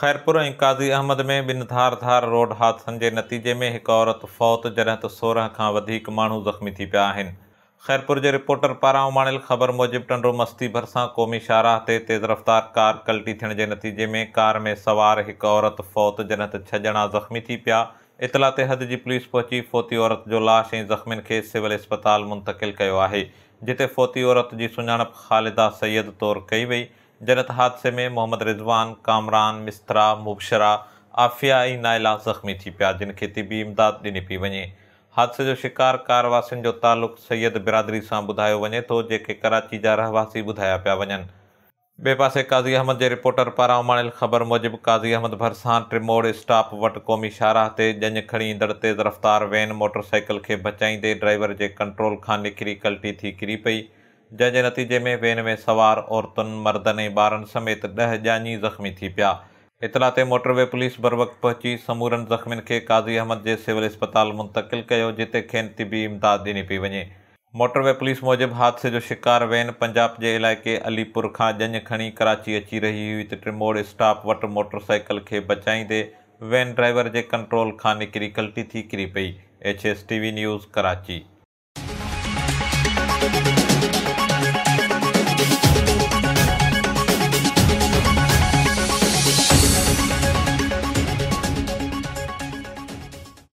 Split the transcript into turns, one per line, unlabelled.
ख़ैरपुर ऐं क़ाज़ी अहमद में ॿिनि धारधार रोड हादसनि जे नतीजे में हिकु औरत फ़ौत जॾहिं त सोरहं खां वधीक माण्हू ज़ख़्मी थी पिया आहिनि ख़ैरपुर जे रिपोर्टर पारां उमाणियल ख़बर मूजिब टंडो मस्ती भरिस क़ौमी शाराह रफ़्तार कार कल्टी थियण जे नतीजे में कार में सवार हिकु औरत फ़ौत जॾहिं त छह ॼणा ज़ख़्मी थी पिया इतला ते हद जी पुलिस पहुची फौती औरत जो लाश ऐं ज़ख़्मनि खे सिविल अस्पताल मुंतक़िल कयो आहे जिते फौती औरत जी सुञाणप ख़ालिदा सैद तौरु कई वई جنت حادثے میں محمد رضوان کامران مسترا مبشرا آفیہ ای نائلا زخمی تھی پیا جن کے طبی امداد ڈنی پی وجے حادثے جو شکار کار واسن جو تعلق سید برادری سے بدھایا وجے تو جے کے کراچی جا رہواسی بدھایا پیا وجن بے پاسے قاضی احمد کے رپورٹر پارا امانل خبر موجب قاضی احمد بھرسان ٹریموڑ اسٹاپ وٹ قومی شاہراہ تے جن کھڑی ایندڑ تیز رفتار وین موٹر سائیکل کے بچائیے ڈرائیور کے کنٹرول کا نکری کلٹی تھی کری پئی जंहिंजे नतीजे में वेन में सवार औरतुनि मर्दनि ऐं ॿारनि समेत ॾह ॼाणी ज़ख़्मी थी पिया इतला ते मोटरवे पुलिस बर वक़्तु पहुची समूरनि ज़ख़्मियुनि खे काज़ी अहमद जे सिविल अस्पताल मुंतकिल कयो जिते तिबी इमदाद ॾिनी पई वञे मोटरवे पुलिस मूजिब हादसे जो शिकार वेन पंजाब जे इलाइक़े अलीपुर खां जंज खणी कराची अची रही हुई त ट्रिमोड़ स्टाफ वटि मोटरसाइकिल साइकिल खे बचाईंदे वेन ड्राइवर जे कंट्रोल खां निकिरी गलती थी किरी पई H S T V news Karachi